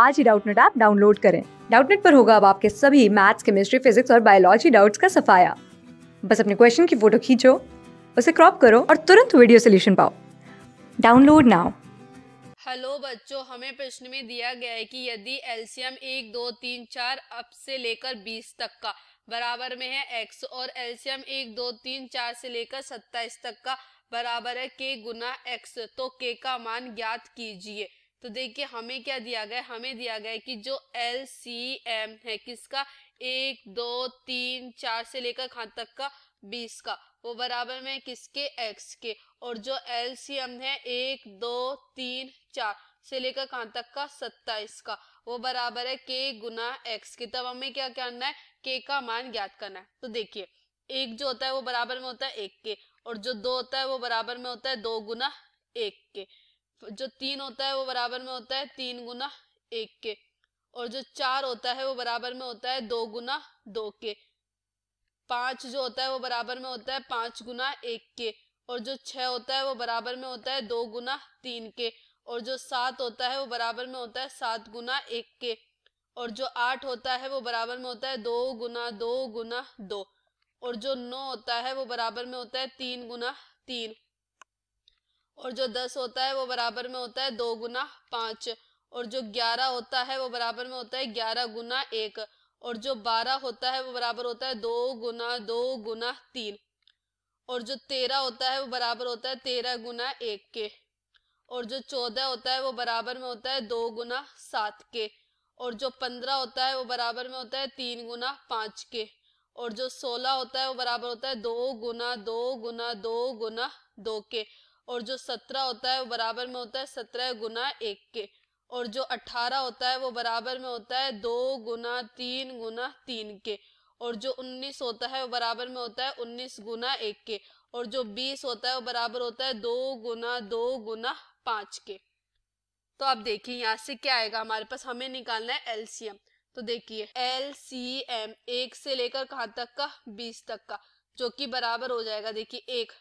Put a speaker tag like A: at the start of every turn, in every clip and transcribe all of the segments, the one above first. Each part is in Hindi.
A: आज ही डाउटनेट ऐप डाउनलोड करें डाउटनेट पर होगा अब आपके सभी मैथ्स केमिस्ट्री फिजिक्स और बायोलॉजी डाउट्स का सफाया बस अपने क्वेश्चन की फोटो खींचो उसे क्रॉप करो और तुरंत वीडियो सोल्यूशन पाओ डाउनलोड नाउ हेलो बच्चों हमें प्रश्न में दिया गया है कि यदि एल्सियम एक दो तीन चार अब से लेकर बीस तक का बराबर में है एक्स और एल्सियम एक दो तीन चार से लेकर सत्ताईस तक का बराबर है के गुना एक्स तो के का मान ज्ञात कीजिए तो देखिए हमें क्या दिया गया हमें दिया गया है कि जो एल सी एम है किसका एक दो तीन चार से लेकर खान तक का बीस का वो बराबर में किसके एक्स के और जो एल सी एम है एक दो तीन चार से लेकर कहां तक का सत्ताईस का वो बराबर है के गुना एक्स के तब हमें क्या करना है के का मान ज्ञात करना है तो देखिए एक जो होता है वो बराबर में होता है एक के और जो दो होता है वो बराबर में होता है दो गुना एक के जो तीन होता है वो बराबर में होता है तीन गुना एक के और जो चार होता है वो बराबर में होता है दो गुना दो के पांच जो होता है वो बराबर में होता है पांच गुना एक के और जो छह होता है वो बराबर में होता है दो गुना तीन के और जो सात होता है वो बराबर में होता है सात गुना एक के और जो आठ होता है वो बराबर में होता है दो गुना दो गुना दो और जो नौ होता है वो बराबर में होता है तीन गुना तीन और जो दस होता है वो बराबर में होता है दो गुना पांच और जो ग्यारह होता है वो बराबर में होता है ग्यारह गुना एक और जो बारह होता है वो बराबर होता है दो गुना दो गुना तीन और जो तेरह होता है वो बराबर होता है तेरह गुना एक के और जो चौदह होता है वो बराबर में होता है दो गुना सात के और जो पंद्रह होता है वो बराबर में होता है तीन गुना पांच के और जो सोलह होता है वो बराबर होता है दो गुना दो गुना दो गुना दो के और जो सत्रह होता है वो बराबर में होता है सत्रह गुना एक के और जो अठारह होता है वो बराबर में होता है दो गुना तीन गुना तीन के और जो उन्नीस होता है वो बराबर में होता है उन्नीस गुना एक के और जो बीस होता है वो बराबर होता है दो गुना दो गुना पांच के तो आप देखिए यहाँ से क्या आएगा हमारे पास हमें निकालना है एलसीएम तो देखिए एल सी एम एक से लेकर कहा तक का बीस तक का जो कि बराबर हो जाएगा देखिए एक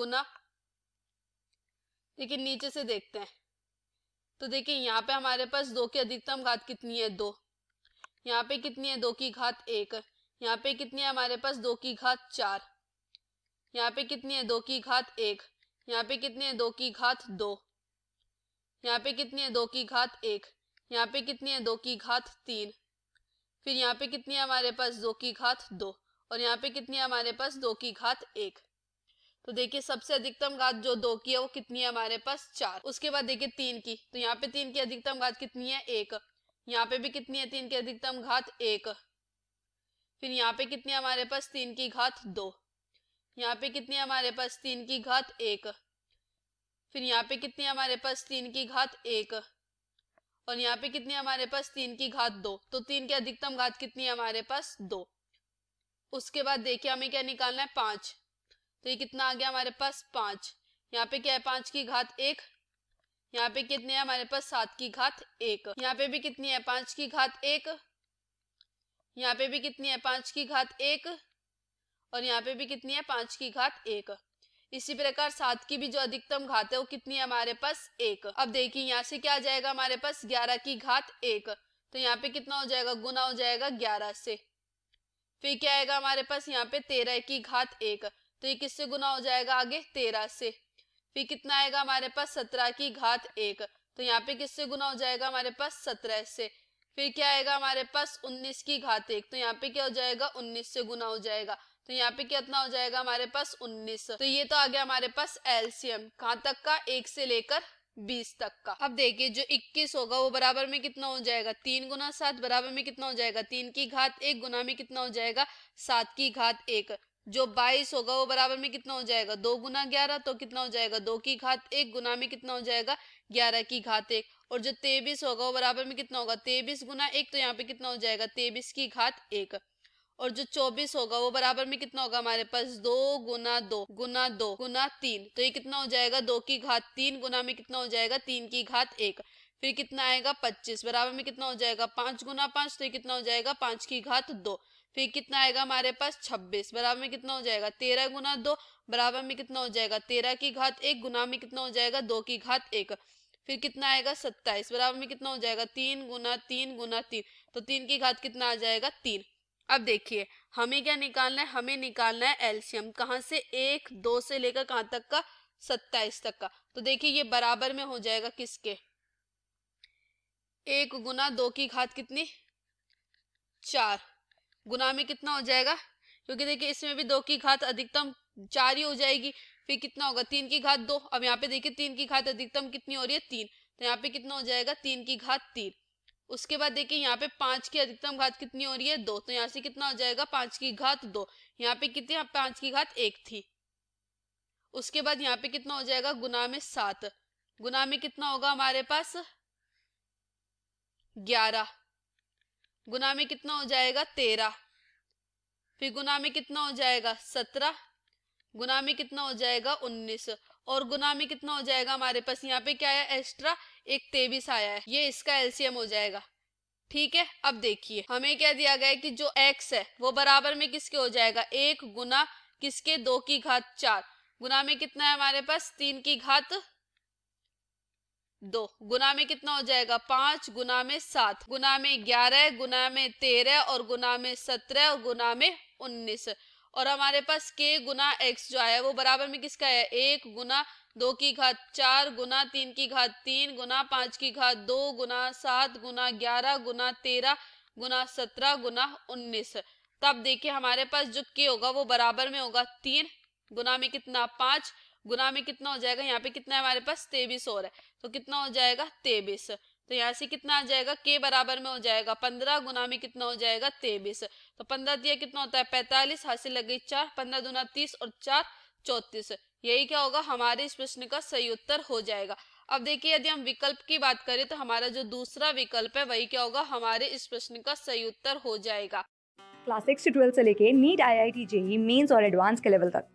A: गुना लेकिन नीचे से देखते हैं तो देखिए यहाँ पे हमारे पास दो की अधिकतम घात कितनी है दो यहाँ पे कितनी है दो की घात एक यहाँ पे कितनी है हमारे पास दो की घात चार यहाँ पे कितनी है दो की घात एक यहाँ पे कितनी है दो की घात दो यहाँ पे कितनी है दो की घात एक यहाँ पे कितनी है दो की घात तीन फिर यहाँ पे कितनी है हमारे पास दो की घात दो और यहाँ पे कितनी है हमारे पास दो की घात एक तो देखिए सबसे अधिकतम घात जो दो की है वो कितनी है हमारे पास चार उसके बाद देखिए तीन की तो यहाँ पे तीन की अधिकतम घात कितनी है एक यहाँ पे भी कितनी है तीन की अधिकतम घात एक फिर यहाँ पे कितनी है हमारे पास तीन की घात दो यहाँ पे कितनी है हमारे पास तीन की घात एक फिर यहाँ पे कितनी है हमारे पास तीन की घात एक और यहाँ पे कितनी हमारे पास तीन की घात दो तो तीन की अधिकतम घात कितनी है हमारे पास दो उसके बाद देखिए हमें क्या निकालना है पांच तो ये कितना आ गया हमारे पास पांच यहाँ पे क्या है पांच की घात एक यहाँ पे कितने है हमारे पास सात की घात एक यहाँ पे भी कितनी है पांच की घात एक यहाँ पे भी कितनी है पांच की घात एक और यहाँ पे भी कितनी है पांच की घात एक इसी प्रकार सात की भी जो अधिकतम घात है वो कितनी है हमारे पास एक अब देखिए यहाँ से क्या आ जाएगा हमारे पास ग्यारह की घात एक तो यहाँ पे कितना हो जाएगा गुना हो जाएगा ग्यारह से फिर क्या आएगा हमारे पास यहाँ पे तेरह की घात एक तो ये किससे गुना हो जाएगा आगे तेरह से फिर कितना आएगा हमारे पास सत्रह की घात एक तो यहाँ पे किससे गुना हो जाएगा हमारे पास सत्रह से फिर क्या आएगा हमारे पास उन्नीस की घात एक तो यहाँ पे क्या हो जाएगा उन्नीस से गुना हो जाएगा तो यहाँ पे कितना हो जाएगा हमारे पास उन्नीस तो ये तो आ गया हमारे पास एलसीएम कहाँ तक का एक से लेकर बीस तक का अब देखिए जो इक्कीस होगा वो बराबर में कितना हो जाएगा तीन गुना सात बराबर में कितना हो जाएगा तीन की घात एक गुना में कितना हो जाएगा सात की घात एक जो बाईस होगा वो बराबर में कितना हो जाएगा दो गुना ग्यारह तो कितना हो जाएगा दो की घात एक गुना में कितना हो जाएगा ग्यारह की घात एक और जो तेबिस होगा वो बराबर में कितना होगा तेबिस गुना एक तो यहाँ पे कितना हो जाएगा तेबिस की घात एक और जो चौबीस होगा वो बराबर में कितना होगा हमारे पास दो गुना दो गुना दो गुना तीन तो ये कितना हो जाएगा दो की घात तीन गुना में कितना हो जाएगा तीन की घात एक फिर कितना आएगा पच्चीस बराबर में कितना हो जाएगा पांच गुना पांच तो कितना हो जाएगा पांच की घात दो फिर कितना आएगा हमारे पास छब्बीस बराबर में कितना हो जाएगा तेरह गुना दो बराबर में कितना हो जाएगा तेरह की घात एक गुना में कितना हो जाएगा दो की घात एक फिर कितना आएगा सत्ताईस बराबर में कितना हो जाएगा तीन गुना तीन गुना तीन तो तीन की घात कितना आ जाएगा तीन अब देखिए हमें क्या निकालना है हमें निकालना है एल्शियम कहाँ से एक दो से लेकर कहाँ तक का सत्ताईस तक का तो देखिए ये बराबर में हो जाएगा किसके एक गुना दो की घात कितनी चार गुना में कितना हो जाएगा क्योंकि देखिए इसमें भी दो की घात अधिकतम चार ही हो जाएगी फिर कितना होगा तीन की घात दो अब यहाँ पे देखिए तीन की घात अधिकतम कितनी हो रही है तीन तो यहाँ पे कितना हो जाएगा तीन की घात तीन उसके बाद देखिए यहाँ पे पांच की अधिकतम घात कितनी हो रही है दो तो यहाँ से कितना हो जाएगा पांच की घात दो यहाँ पे कितनी पांच की घात एक थी उसके बाद यहाँ पे कितना हो जाएगा गुना में सात गुना में कितना होगा हमारे पास ग्यारह गुना में कितना हो जाएगा तेरह फिर गुना में कितना हो जाएगा सत्रह गुना में कितना हो जाएगा उन्नीस और गुना में कितना हो जाएगा हमारे पास यहाँ पे क्या आया एक्स्ट्रा एक तेवीस आया है ये इसका एलसीएम हो जाएगा ठीक है अब देखिए हमें क्या दिया गया है कि जो एक्स है वो बराबर में किसके हो जाएगा एक गुना किसके दो की घात चार गुना में कितना है हमारे पास तीन की घात दो गुना में कितना हो जाएगा पांच गुना में सात गुना में ग्यारह गुना में तेरह और गुना में सत्रह और गुना में उन्नीस और हमारे पास के गुना एक्स जो आया वो बराबर में किसका है एक गुना दो की घात चार गुना तीन की घात तीन गुना पांच की घात दो गुना सात गुना ग्यारह गुना तेरह गुना सत्रह गुना उन्नीस तब देखिए हमारे पास जो के होगा वो बराबर में होगा तीन गुना में कितना पांच गुना में कितना हो जाएगा यहाँ पे कितना है हमारे पास तेबीस और है तो कितना हो जाएगा तेबीस तो यहाँ से कितना आ जाएगा के बराबर में हो जाएगा पंद्रह गुना में कितना हो जाएगा तेबीस तो पंद्रह दिया कितना होता है पैतालीस हासिल लग गई चार पंद्रह दुना तीस और चार चौतीस यही क्या होगा हमारे इस प्रश्न का सही उत्तर हो जाएगा अब देखिए यदि हम विकल्प की बात करें तो हमारा जो दूसरा विकल्प है वही क्या होगा हमारे इस प्रश्न का सही उत्तर हो जाएगा क्लास सिक्स से ट्वेल्व से लेके NEET I I T JEE mains और एडवांस के लेवल तक